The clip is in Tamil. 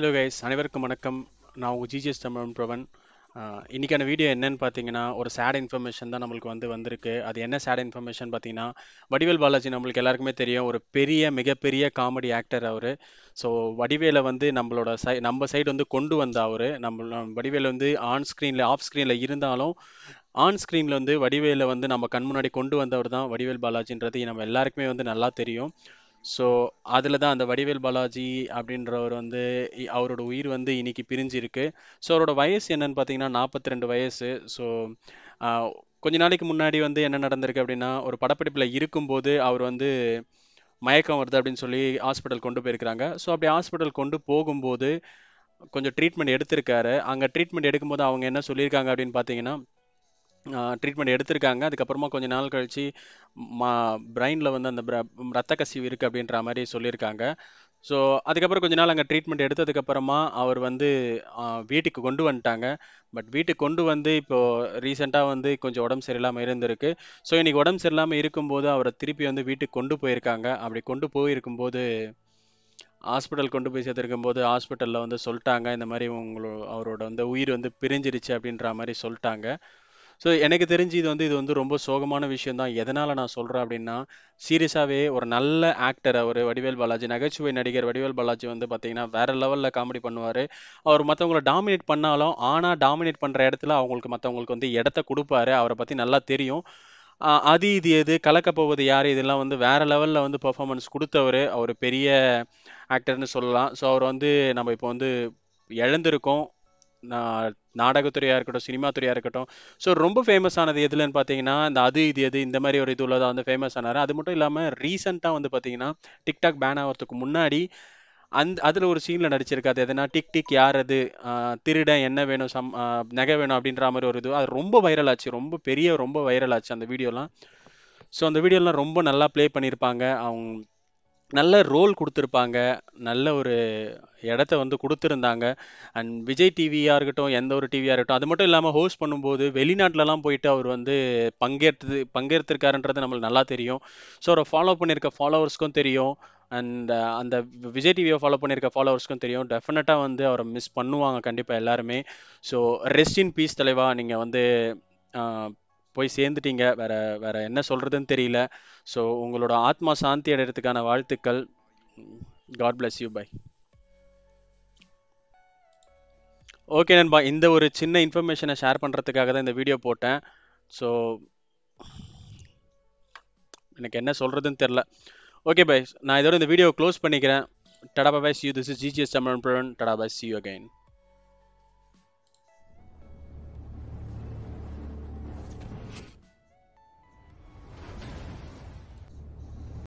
ஹலோ கைஸ் அனைவருக்கும் வணக்கம் நான் உங்கள் ஜிஜிஎஸ் தமிழன் பிரவன் இன்றைக்கான வீடியோ என்னன்னு பார்த்தீங்கன்னா ஒரு சேட் இன்ஃபர்மேஷன் தான் நம்மளுக்கு வந்து வந்திருக்கு அது என்ன சேட் இன்ஃபர்மேஷன் பார்த்தீங்கன்னா வடிவேல் பாலாஜி நம்மளுக்கு எல்லாருக்குமே தெரியும் ஒரு பெரிய மிகப்பெரிய காமெடி ஆக்டர் அவர் ஸோ வடிவேலை வந்து நம்மளோட சை நம்ம சைடு வந்து கொண்டு வந்த அவர் நம்ம வடிவேல் வந்து ஆன் ஸ்க்ரீனில் ஆஃப் ஸ்க்ரீனில் இருந்தாலும் ஆன் ஸ்க்ரீனில் வந்து வடிவேலை வந்து நம்ம கண் முன்னாடி கொண்டு வந்தவர் தான் வடிவேல் பாலாஜின்றது நம்ம எல்லாருக்குமே வந்து நல்லா தெரியும் ஸோ அதில் தான் அந்த வடிவேல் பாலாஜி அப்படின்றவர் வந்து இ- அவரோட உயிர் வந்து இன்னைக்கு பிரிஞ்சிருக்கு ஸோ அவரோட வயசு என்னன்னு பார்த்தீங்கன்னா நாற்பத்தி ரெண்டு வயசு ஸோ கொஞ்ச நாளைக்கு முன்னாடி வந்து என்ன நடந்திருக்கு அப்படின்னா ஒரு படப்பிடிப்பில் இருக்கும்போது அவர் வந்து மயக்கம் வருது அப்படின்னு சொல்லி ஹாஸ்பிட்டல் கொண்டு போயிருக்கிறாங்க ஸோ அப்படி ஹாஸ்பிட்டல் கொண்டு போகும்போது கொஞ்சம் ட்ரீட்மெண்ட் எடுத்திருக்காரு அங்கே ட்ரீட்மெண்ட் எடுக்கும்போது அவங்க என்ன சொல்லியிருக்காங்க அப்படின்னு பார்த்தீங்கன்னா ட்ரீட்மெண்ட் எடுத்திருக்காங்க அதுக்கப்புறமா கொஞ்ச நாள் கழித்து மா பிரெயினில் வந்து அந்த ரத்த கசிவு இருக்குது அப்படின்ற மாதிரி சொல்லியிருக்காங்க ஸோ அதுக்கப்புறம் கொஞ்ச நாள் அங்கே ட்ரீட்மெண்ட் எடுத்ததுக்கப்புறமா அவர் வந்து வீட்டுக்கு கொண்டு வந்துட்டாங்க பட் வீட்டுக்கு கொண்டு வந்து இப்போது ரீசெண்டாக வந்து கொஞ்சம் உடம்பு சரியில்லாமல் இருந்திருக்கு ஸோ இன்றைக்கி உடம்பு சரியில்லாமல் இருக்கும்போது அவரை திருப்பி வந்து வீட்டுக்கு கொண்டு போயிருக்காங்க அப்படி கொண்டு போயிருக்கும்போது ஹாஸ்பிட்டல் கொண்டு போய் சேர்த்துருக்கும் போது ஹாஸ்பிட்டலில் வந்து சொல்லிட்டாங்க இந்த மாதிரி உங்களோட அவரோட வந்து உயிர் வந்து பிரிஞ்சிருச்சு அப்படின்ற மாதிரி சொல்லிட்டாங்க ஸோ எனக்கு தெரிஞ்சு இது வந்து இது வந்து ரொம்ப சோகமான விஷயம் தான் எதனால் நான் சொல்கிறேன் அப்படின்னா சீரியஸாகவே ஒரு நல்ல ஆக்டர் அவர் வடிவேல் பாலாஜி நகைச்சுவை நடிகர் வடிவேல் பாலாஜி வந்து பார்த்தீங்கன்னா வேற லெவலில் காமெடி பண்ணுவார் அவர் மற்றவங்கள டாமினேட் பண்ணாலும் ஆனால் டாமினேட் பண்ணுற இடத்துல அவங்களுக்கு மற்றவங்களுக்கு வந்து இடத்த கொடுப்பாரு அவரை பற்றி நல்லா தெரியும் அது இது எது கலக்க போவது யார் இதெல்லாம் வந்து வேறு லெவலில் வந்து பர்ஃபார்மன்ஸ் கொடுத்தவர் அவர் பெரிய ஆக்டர்னு சொல்லலாம் ஸோ அவர் வந்து நம்ம இப்போ வந்து இழந்திருக்கோம் நாடகத்துறையாக இருக்கட்டும் சினிமா துறையாக இருக்கட்டும் ஸோ ரொம்ப ஃபேமஸ் ஆனது எதுலன்னு பார்த்தீங்கன்னா இந்த அது இது எது இந்த மாதிரி ஒரு இதுவில் தான் வந்து ஃபேமஸ் ஆனார் அது மட்டும் இல்லாமல் ரீசெண்டாக வந்து பார்த்தீங்கன்னா டிக்டாக் பேன் ஆகிறதுக்கு முன்னாடி அந் அதில் ஒரு சீனில் நடிச்சிருக்காது எதுனா டிக் டிக் யார் அது திருட என்ன வேணும் சம் நகை வேணும் அப்படின்ற மாதிரி ஒரு இது அது ரொம்ப வைரல் ஆச்சு ரொம்ப பெரிய ரொம்ப வைரல் ஆச்சு அந்த வீடியோலாம் ஸோ அந்த வீடியோலாம் ரொம்ப நல்லா ப்ளே பண்ணியிருப்பாங்க அவங்க நல்ல ரோல் கொடுத்துருப்பாங்க நல்ல ஒரு இடத்த வந்து கொடுத்துருந்தாங்க அண்ட் விஜய் டிவியாக இருக்கட்டும் எந்த ஒரு டிவியாக இருக்கட்டும் அது மட்டும் இல்லாமல் ஹோஸ்ட் பண்ணும்போது வெளிநாட்டிலலாம் போயிட்டு அவர் வந்து பங்கேற்றது பங்கேற்றிருக்காருன்றது நம்மளுக்கு நல்லா தெரியும் ஸோ அவரை ஃபாலோ பண்ணியிருக்க ஃபாலோவர்ஸ்க்கும் தெரியும் அண்ட் அந்த விஜய் டிவியை ஃபாலோ பண்ணியிருக்க ஃபாலோவர்ஸ்க்கும் தெரியும் டெஃபினட்டாக வந்து அவரை மிஸ் பண்ணுவாங்க கண்டிப்பாக எல்லாருமே ஸோ ரெஸ்ட் இன் பீஸ் தலைவா நீங்கள் வந்து போய் சேர்ந்துட்டீங்க வேற வேற என்ன சொல்கிறதுன்னு தெரியல ஸோ உங்களோட ஆத்மா சாந்தி அடைகிறதுக்கான வாழ்த்துக்கள் God bless you bye okay நண்பா இந்த ஒரு சின்ன இன்ஃபர்மேஷனை ஷேர் பண்ணுறதுக்காக தான் இந்த வீடியோ போட்டேன் ஸோ எனக்கு என்ன சொல்கிறதுன்னு தெரில ஓகே பை நான் இதோட இந்த வீடியோ க்ளோஸ் பண்ணிக்கிறேன் tata bye see this is GGS Tamil tata bye C you again